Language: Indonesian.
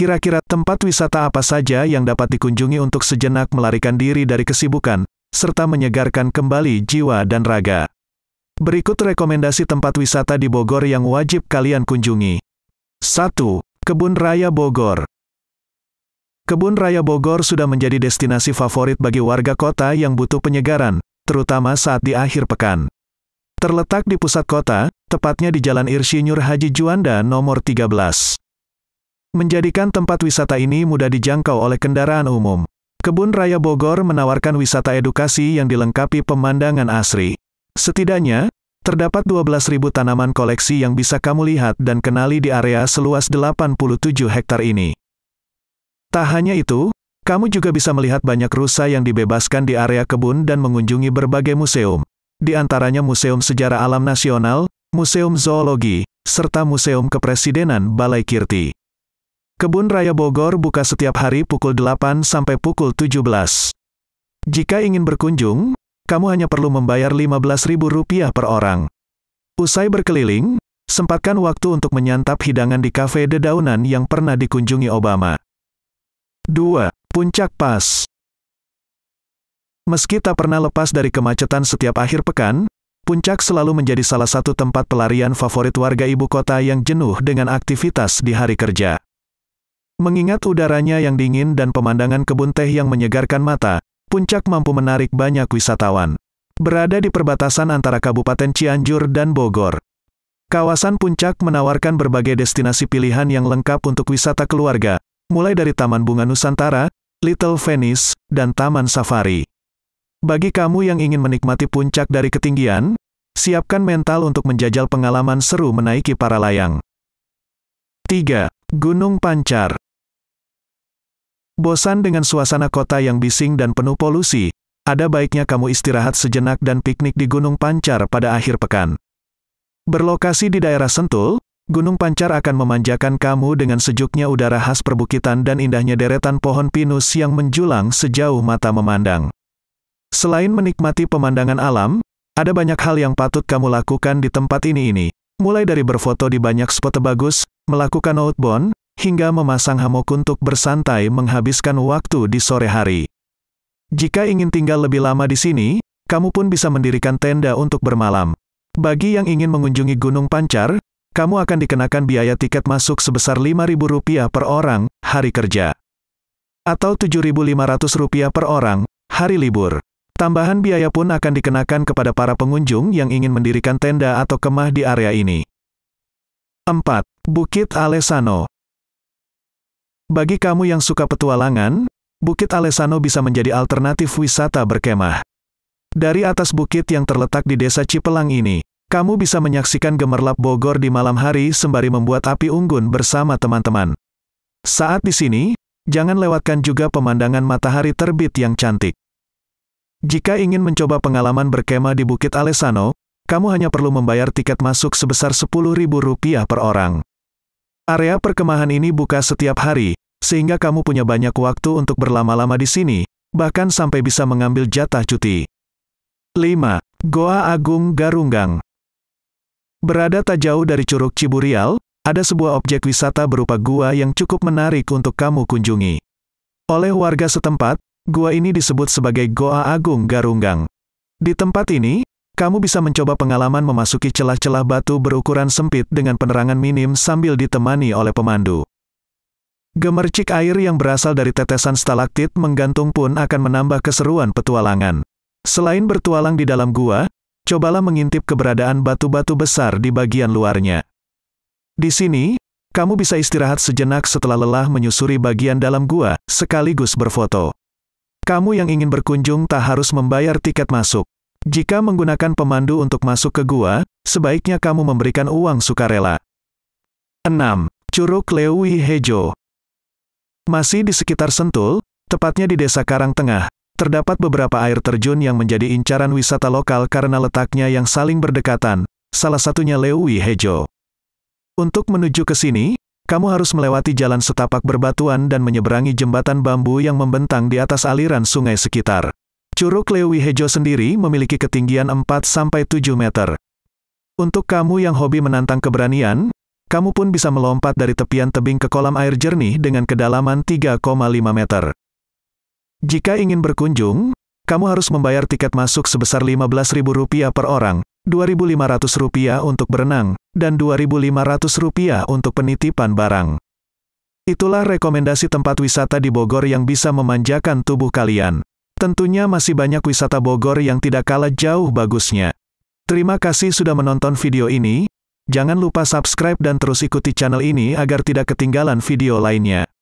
Kira-kira tempat wisata apa saja yang dapat dikunjungi untuk sejenak melarikan diri dari kesibukan, serta menyegarkan kembali jiwa dan raga. Berikut rekomendasi tempat wisata di Bogor yang wajib kalian kunjungi. 1. Kebun Raya Bogor Kebun Raya Bogor sudah menjadi destinasi favorit bagi warga kota yang butuh penyegaran, terutama saat di akhir pekan. Terletak di pusat kota, tepatnya di Jalan Insinyur Haji Juanda nomor 13 menjadikan tempat wisata ini mudah dijangkau oleh kendaraan umum. Kebun Raya Bogor menawarkan wisata edukasi yang dilengkapi pemandangan asri. Setidaknya, terdapat 12.000 tanaman koleksi yang bisa kamu lihat dan kenali di area seluas 87 hektar ini. Tak hanya itu, kamu juga bisa melihat banyak rusa yang dibebaskan di area kebun dan mengunjungi berbagai museum. Di antaranya Museum Sejarah Alam Nasional, Museum Zoologi, serta Museum Kepresidenan Balai Kirti. Kebun Raya Bogor buka setiap hari pukul 8 sampai pukul 17. Jika ingin berkunjung, kamu hanya perlu membayar Rp15.000 per orang. Usai berkeliling, sempatkan waktu untuk menyantap hidangan di kafe dedaunan yang pernah dikunjungi Obama. 2. Puncak Pas Meski tak pernah lepas dari kemacetan setiap akhir pekan, Puncak selalu menjadi salah satu tempat pelarian favorit warga ibu kota yang jenuh dengan aktivitas di hari kerja. Mengingat udaranya yang dingin dan pemandangan kebun teh yang menyegarkan mata, puncak mampu menarik banyak wisatawan. Berada di perbatasan antara Kabupaten Cianjur dan Bogor. Kawasan puncak menawarkan berbagai destinasi pilihan yang lengkap untuk wisata keluarga, mulai dari Taman Bunga Nusantara, Little Venice, dan Taman Safari. Bagi kamu yang ingin menikmati puncak dari ketinggian, siapkan mental untuk menjajal pengalaman seru menaiki para layang. 3. Gunung Pancar Bosan dengan suasana kota yang bising dan penuh polusi, ada baiknya kamu istirahat sejenak dan piknik di Gunung Pancar pada akhir pekan. Berlokasi di daerah Sentul, Gunung Pancar akan memanjakan kamu dengan sejuknya udara khas perbukitan dan indahnya deretan pohon pinus yang menjulang sejauh mata memandang. Selain menikmati pemandangan alam, ada banyak hal yang patut kamu lakukan di tempat ini ini, mulai dari berfoto di banyak spot bagus, melakukan outbound, hingga memasang hamuk untuk bersantai menghabiskan waktu di sore hari. Jika ingin tinggal lebih lama di sini, kamu pun bisa mendirikan tenda untuk bermalam. Bagi yang ingin mengunjungi Gunung Pancar, kamu akan dikenakan biaya tiket masuk sebesar Rp5.000 per orang hari kerja atau Rp7.500 per orang hari libur. Tambahan biaya pun akan dikenakan kepada para pengunjung yang ingin mendirikan tenda atau kemah di area ini. 4. Bukit Alessano bagi kamu yang suka petualangan, Bukit Alessano bisa menjadi alternatif wisata berkemah. Dari atas bukit yang terletak di desa Cipelang ini, kamu bisa menyaksikan gemerlap Bogor di malam hari sembari membuat api unggun bersama teman-teman. Saat di sini, jangan lewatkan juga pemandangan matahari terbit yang cantik. Jika ingin mencoba pengalaman berkemah di Bukit Alessano, kamu hanya perlu membayar tiket masuk sebesar Rp10.000 per orang. Area perkemahan ini buka setiap hari, sehingga kamu punya banyak waktu untuk berlama-lama di sini, bahkan sampai bisa mengambil jatah cuti. 5. Goa Agung Garunggang Berada tak jauh dari Curug Ciburial, ada sebuah objek wisata berupa gua yang cukup menarik untuk kamu kunjungi. Oleh warga setempat, gua ini disebut sebagai Goa Agung Garunggang. Di tempat ini, kamu bisa mencoba pengalaman memasuki celah-celah batu berukuran sempit dengan penerangan minim sambil ditemani oleh pemandu. Gemercik air yang berasal dari tetesan stalaktit menggantung pun akan menambah keseruan petualangan. Selain bertualang di dalam gua, cobalah mengintip keberadaan batu-batu besar di bagian luarnya. Di sini, kamu bisa istirahat sejenak setelah lelah menyusuri bagian dalam gua, sekaligus berfoto. Kamu yang ingin berkunjung tak harus membayar tiket masuk. Jika menggunakan pemandu untuk masuk ke gua, sebaiknya kamu memberikan uang sukarela. 6. Curug Lewi Hejo Masih di sekitar Sentul, tepatnya di desa Karang Tengah, terdapat beberapa air terjun yang menjadi incaran wisata lokal karena letaknya yang saling berdekatan, salah satunya Lewi Hejo. Untuk menuju ke sini, kamu harus melewati jalan setapak berbatuan dan menyeberangi jembatan bambu yang membentang di atas aliran sungai sekitar. Curug Lewihejo sendiri memiliki ketinggian 4-7 meter. Untuk kamu yang hobi menantang keberanian, kamu pun bisa melompat dari tepian tebing ke kolam air jernih dengan kedalaman 3,5 meter. Jika ingin berkunjung, kamu harus membayar tiket masuk sebesar Rp15.000 per orang, Rp2.500 untuk berenang, dan Rp2.500 untuk penitipan barang. Itulah rekomendasi tempat wisata di Bogor yang bisa memanjakan tubuh kalian. Tentunya masih banyak wisata Bogor yang tidak kalah jauh bagusnya. Terima kasih sudah menonton video ini, jangan lupa subscribe dan terus ikuti channel ini agar tidak ketinggalan video lainnya.